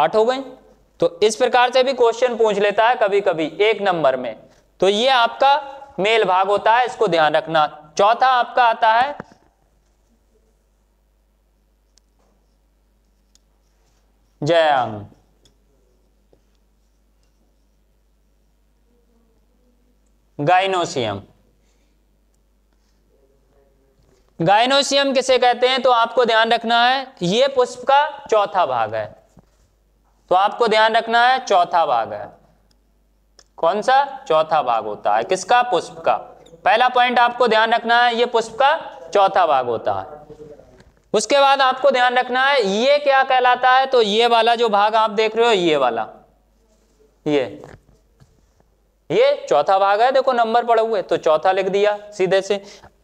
आठ हो गई तो इस प्रकार से भी क्वेश्चन पूछ लेता है कभी कभी एक नंबर में तो ये आपका मेल भाग होता है इसको ध्यान रखना चौथा आपका आता है अंग गाइनोसियम गाइनोसियम किसे कहते हैं तो आपको ध्यान रखना है ये पुष्प का चौथा भाग है तो आपको ध्यान रखना है चौथा भाग है कौन सा चौथा भाग होता है किसका पुष्प का पहला पॉइंट आपको ध्यान रखना है ये पुष्प का चौथा भाग होता है उसके बाद आपको ध्यान रखना है ये क्या कहलाता है तो ये वाला जो भाग आप देख रहे हो ये वाला ये ये चौथा भाग है देखो नंबर पड़े हुए तो चौथा लिख दिया सीधे से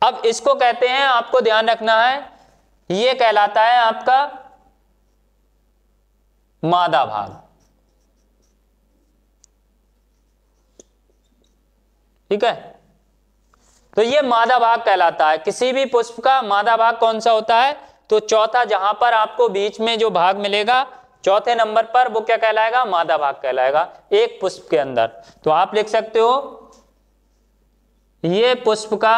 अब इसको कहते हैं आपको ध्यान रखना है ये कहलाता है आपका मादा भाग ठीक है तो ये मादा भाग कहलाता है किसी भी पुष्प का मादा भाग कौन सा होता है तो चौथा जहां पर आपको बीच में जो भाग मिलेगा चौथे नंबर पर वो क्या कहलाएगा मादा भाग कहलाएगा एक पुष्प के अंदर तो आप लिख सकते हो ये पुष्प का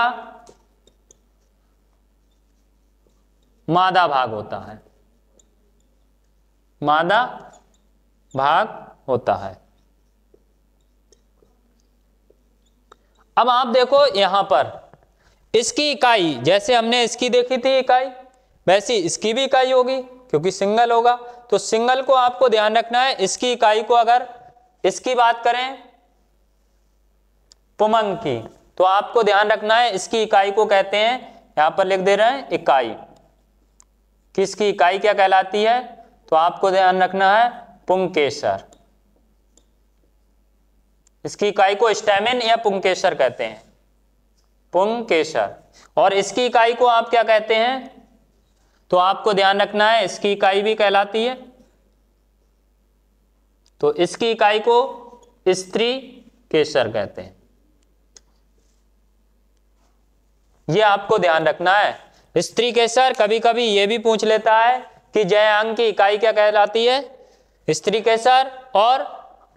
मादा भाग होता है मादा भाग होता है अब आप देखो यहां पर इसकी इकाई जैसे हमने इसकी देखी थी इकाई वैसी इसकी भी इकाई होगी क्योंकि सिंगल होगा तो सिंगल को आपको ध्यान रखना है इसकी इकाई को अगर इसकी बात करें पुमंग की तो आपको ध्यान रखना है इसकी इकाई को कहते हैं यहां पर लिख दे रहे हैं इकाई किसकी इकाई क्या कहलाती है तो आपको ध्यान रखना है पुंकेसर इसकी इकाई को स्टेमिन या पुंकेशर कहते हैं पुंकेशर और इसकी इकाई को आप क्या कहते हैं तो आपको ध्यान रखना है इसकी इकाई भी कहलाती है तो इसकी इकाई को स्त्री केसर कहते हैं यह आपको ध्यान रखना है स्त्री केसर कभी कभी यह भी पूछ लेता है कि जय अंग की इकाई क्या कहलाती है स्त्री केसर और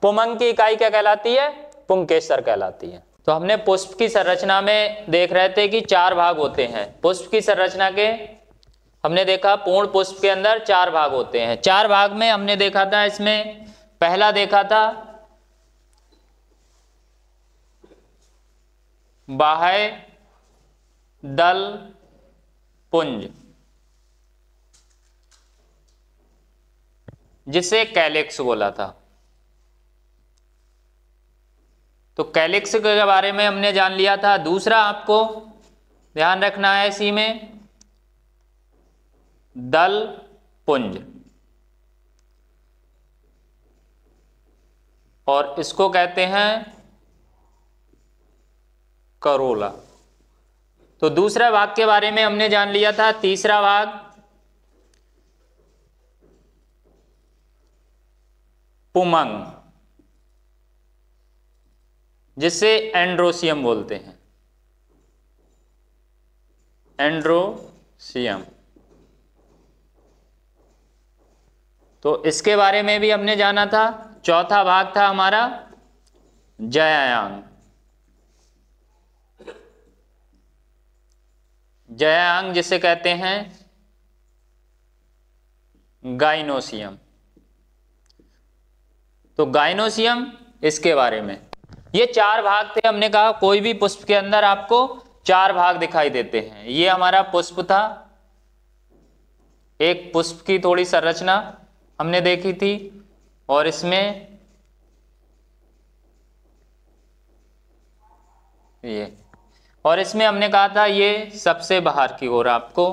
पुमंग की इकाई क्या कहलाती है पुंकेसर कहलाती है तो हमने पुष्प की संरचना में देख रहे थे कि चार भाग होते हैं पुष्प की संरचना के हमने देखा पूर्ण पुष्प के अंदर चार भाग होते हैं चार भाग में हमने देखा था इसमें पहला देखा था बाह्य दल पुंज जिसे कैलेक्स बोला था तो कैलिक्स के बारे में हमने जान लिया था दूसरा आपको ध्यान रखना है इसी में दल पुंज और इसको कहते हैं करोला तो दूसरा भाग के बारे में हमने जान लिया था तीसरा भाग पुमंग जिससे एंड्रोसियम बोलते हैं एंड्रोसियम तो इसके बारे में भी हमने जाना था चौथा भाग था हमारा जयांग जयांग जिसे कहते हैं गाइनोसियम तो गाइनोसियम इसके बारे में ये चार भाग थे हमने कहा कोई भी पुष्प के अंदर आपको चार भाग दिखाई देते हैं ये हमारा पुष्प था एक पुष्प की थोड़ी संरचना हमने देखी थी और इसमें ये और इसमें हमने कहा था ये सबसे बाहर की ओर आपको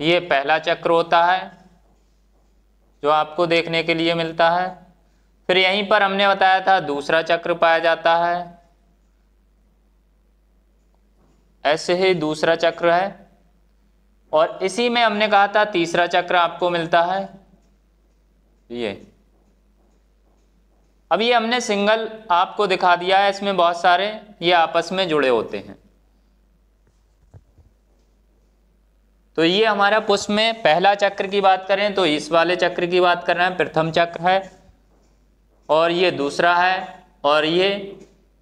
ये पहला चक्र होता है जो आपको देखने के लिए मिलता है फिर यहीं पर हमने बताया था दूसरा चक्र पाया जाता है ऐसे ही दूसरा चक्र है और इसी में हमने कहा था तीसरा चक्र आपको मिलता है ये अब ये हमने सिंगल आपको दिखा दिया है इसमें बहुत सारे ये आपस में जुड़े होते हैं तो ये हमारा पुष्प में पहला चक्र की बात करें तो इस वाले चक्र की बात कर रहे हैं प्रथम चक्र है और ये दूसरा है और ये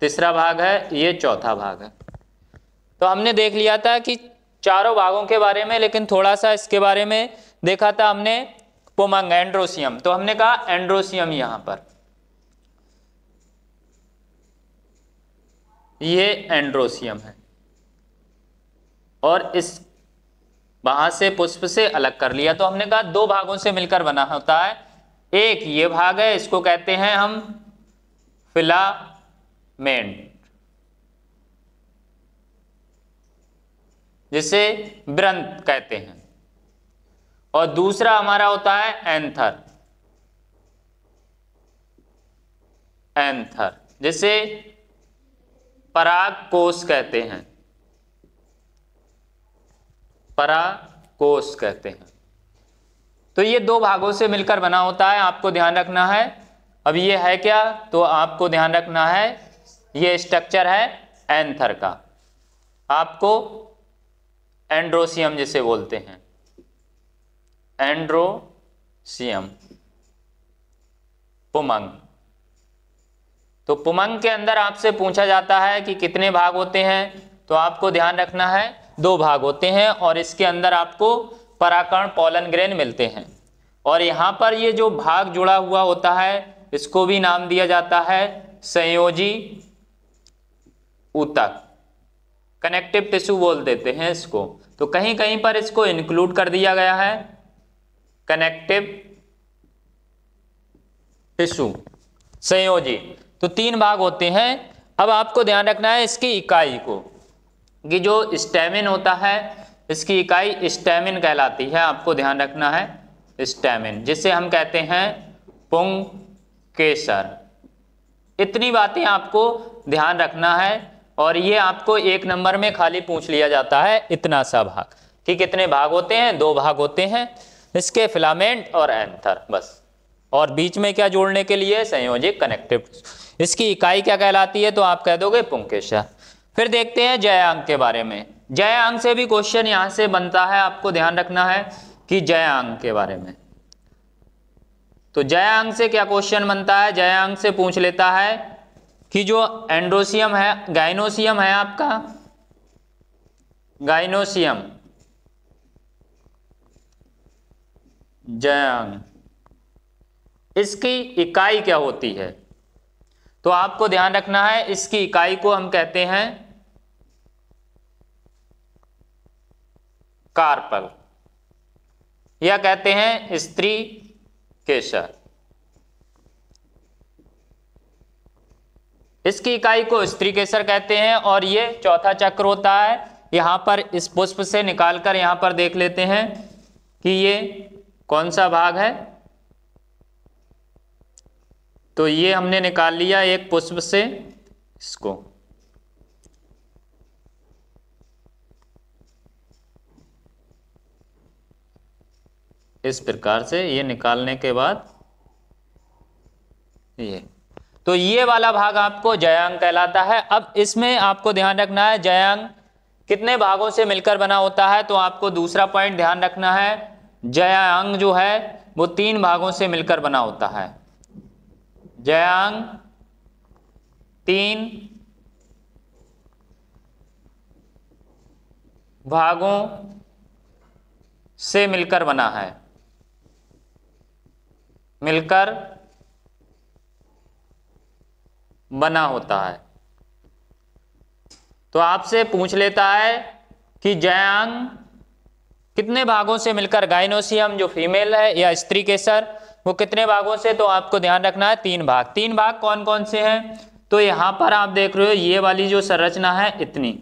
तीसरा भाग है ये चौथा भाग है तो हमने देख लिया था कि चारों भागों के बारे में लेकिन थोड़ा सा इसके बारे में देखा था हमने पुमंग एंड्रोसियम तो हमने कहा एंड्रोसियम यहां पर ये एंड्रोसियम है और इस वहां से पुष्प से अलग कर लिया तो हमने कहा दो भागों से मिलकर बना होता है एक ये भाग है इसको कहते हैं हम फिलामेंट जिसे ब्रंत कहते हैं और दूसरा हमारा होता है एंथर एंथर जिसे पराग कोश कहते हैं पराग कोश कहते हैं तो ये दो भागों से मिलकर बना होता है आपको ध्यान रखना है अब ये है क्या तो आपको ध्यान रखना है ये स्ट्रक्चर है एंथर का आपको एंड्रोसियम जिसे बोलते हैं एंड्रोसियम पुमंग तो पुमंग के अंदर आपसे पूछा जाता है कि कितने भाग होते हैं तो आपको ध्यान रखना है दो भाग होते हैं और इसके अंदर आपको पराकरण पोलन ग्रेन मिलते हैं और यहाँ पर ये जो भाग जुड़ा हुआ होता है इसको भी नाम दिया जाता है संयोजी ऊतक कनेक्टिव टिश्यू बोल देते हैं इसको तो कहीं कहीं पर इसको इंक्लूड कर दिया गया है कनेक्टिव टिश्यू संयोजी तो तीन भाग होते हैं अब आपको ध्यान रखना है इसकी इकाई को कि जो स्टेमिन होता है इसकी इकाई स्टैमिन कहलाती है आपको ध्यान रखना है स्टैमिन जिसे हम कहते हैं पुंग केसर इतनी बातें आपको ध्यान रखना है और ये आपको एक नंबर में खाली पूछ लिया जाता है इतना सा भाग कि कितने भाग होते हैं दो भाग होते हैं इसके फिलामेंट और एंथर बस और बीच में क्या जोड़ने के लिए संयोजित कनेक्टिव इसकी इकाई क्या कहलाती है तो आप कह दोगे पुंकेशा फिर देखते हैं जयांग के बारे में जयांग से भी क्वेश्चन यहां से बनता है आपको ध्यान रखना है कि जयांग के बारे में तो जयांग से क्या क्वेश्चन बनता है जयांग से पूछ लेता है कि जो एंड्रोसियम है गाइनोसियम है आपका गाइनोसियम जयांग इसकी इकाई क्या होती है तो आपको ध्यान रखना है इसकी इकाई को हम कहते हैं कार्पल यह कहते हैं स्त्री केशर इसकी इकाई को स्त्री केसर कहते हैं और ये चौथा चक्र होता है यहां पर इस पुष्प से निकालकर यहां पर देख लेते हैं कि ये कौन सा भाग है तो ये हमने निकाल लिया एक पुष्प से इसको इस प्रकार से ये निकालने के बाद ये तो ये वाला भाग आपको जयांग कहलाता है अब इसमें आपको ध्यान रखना है जयांग कितने भागों से मिलकर बना होता है तो आपको दूसरा पॉइंट ध्यान रखना है जयांग जो है वो तीन भागों से मिलकर बना होता है जयांग तीन भागों से मिलकर बना है मिलकर बना होता है तो आपसे पूछ लेता है कि जयांग कितने भागों से मिलकर गाइनोसियम जो फीमेल है या स्त्री केसर वो कितने भागों से तो आपको ध्यान रखना है तीन भाग तीन भाग कौन कौन से हैं तो यहां पर आप देख रहे हो ये वाली जो संरचना है इतनी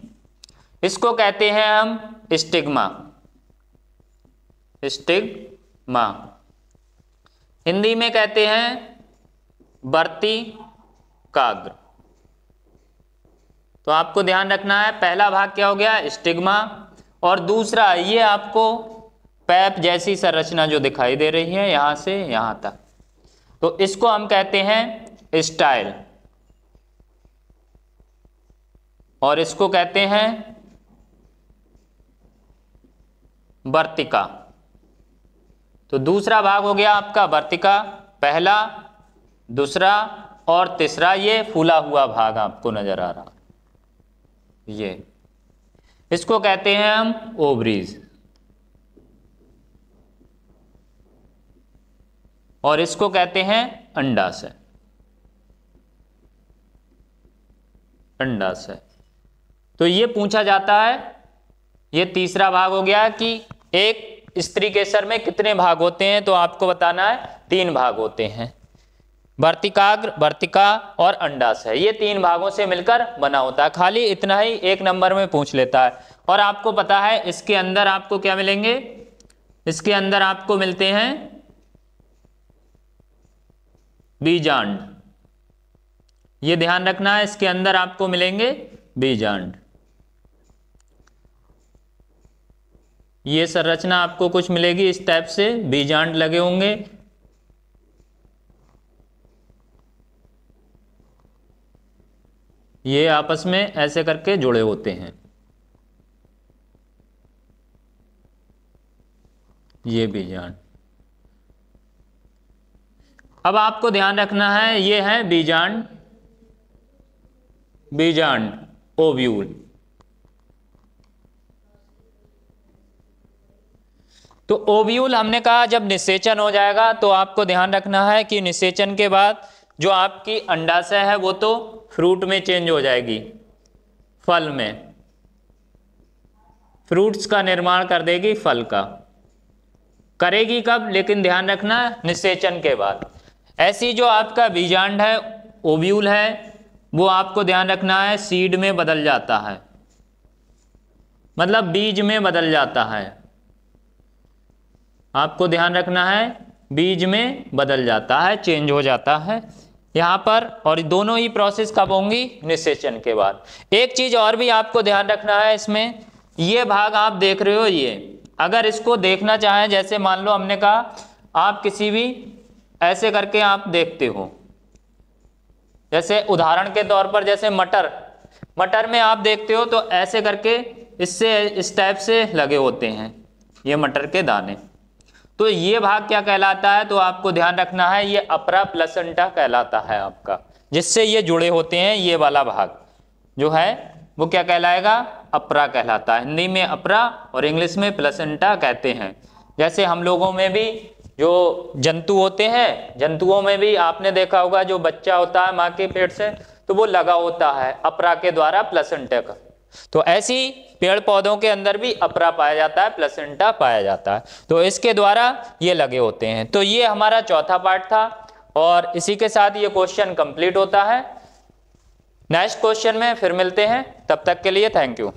इसको कहते हैं हम स्टिग्मा स्टिग्मा हिंदी में कहते हैं बर्ती काग्र तो आपको ध्यान रखना है पहला भाग क्या हो गया स्टिग्मा और दूसरा ये आपको पैप जैसी संरचना जो दिखाई दे रही है यहां से यहां तक तो इसको हम कहते हैं स्टाइल और इसको कहते हैं वर्तिका तो दूसरा भाग हो गया आपका वर्तिका पहला दूसरा और तीसरा ये फूला हुआ भाग आपको नजर आ रहा ये इसको कहते हैं हम ओवरीज और इसको कहते हैं अंडाशय अंडाशय तो ये पूछा जाता है ये तीसरा भाग हो गया कि एक स्त्री केसर में कितने भाग होते हैं तो आपको बताना है तीन भाग होते हैं वर्तिकाग्र वर्तिका और अंडाशय ये तीन भागों से मिलकर बना होता है खाली इतना ही एक नंबर में पूछ लेता है और आपको पता है इसके अंदर आपको क्या मिलेंगे इसके अंदर आपको मिलते हैं बीजांड ये ध्यान रखना है इसके अंदर आपको मिलेंगे बीजांड ये संरचना आपको कुछ मिलेगी इस टाइप से बीजांड लगे होंगे ये आपस में ऐसे करके जुड़े होते हैं ये बीजांड अब आपको ध्यान रखना है ये है बीजांड बीजांड ओव्यूल तो ओव्यूल हमने कहा जब निषेचन हो जाएगा तो आपको ध्यान रखना है कि निषेचन के बाद जो आपकी अंडाशय है वो तो फ्रूट में चेंज हो जाएगी फल में फ्रूट्स का निर्माण कर देगी फल का करेगी कब लेकिन ध्यान रखना निषेचन के बाद ऐसी जो आपका बीजांड है ओव्यूल है वो आपको ध्यान रखना है सीड में बदल जाता है मतलब बीज में बदल जाता है आपको ध्यान रखना है बीज में बदल जाता है चेंज हो जाता है यहाँ पर और दोनों ही प्रोसेस कब होंगी निषेचन के बाद एक चीज और भी आपको ध्यान रखना है इसमें ये भाग आप देख रहे हो ये अगर इसको देखना चाहें जैसे मान लो हमने कहा आप किसी भी ऐसे करके आप देखते हो जैसे उदाहरण के तौर पर जैसे मटर मटर में आप देखते हो तो ऐसे करके इससे इस टाइप से लगे होते हैं ये मटर के दाने तो ये भाग क्या कहलाता है तो आपको ध्यान रखना है ये अपरा प्लसेंटा कहलाता है आपका जिससे ये जुड़े होते हैं ये वाला भाग जो है वो क्या कहलाएगा अपरा कहलाता है हिंदी में अपरा और इंग्लिश में प्लसेंटा कहते हैं जैसे हम लोगों में भी जो जंतु होते हैं जंतुओं में भी आपने देखा होगा जो बच्चा होता है माँ के पेट से तो वो लगा होता है अपरा के द्वारा प्लसेंटा का तो ऐसी पेड़ पौधों के अंदर भी अपरा पाया जाता है प्लसेंटा पाया जाता है तो इसके द्वारा ये लगे होते हैं तो ये हमारा चौथा पार्ट था और इसी के साथ ये क्वेश्चन कंप्लीट होता है नेक्स्ट क्वेश्चन में फिर मिलते हैं तब तक के लिए थैंक यू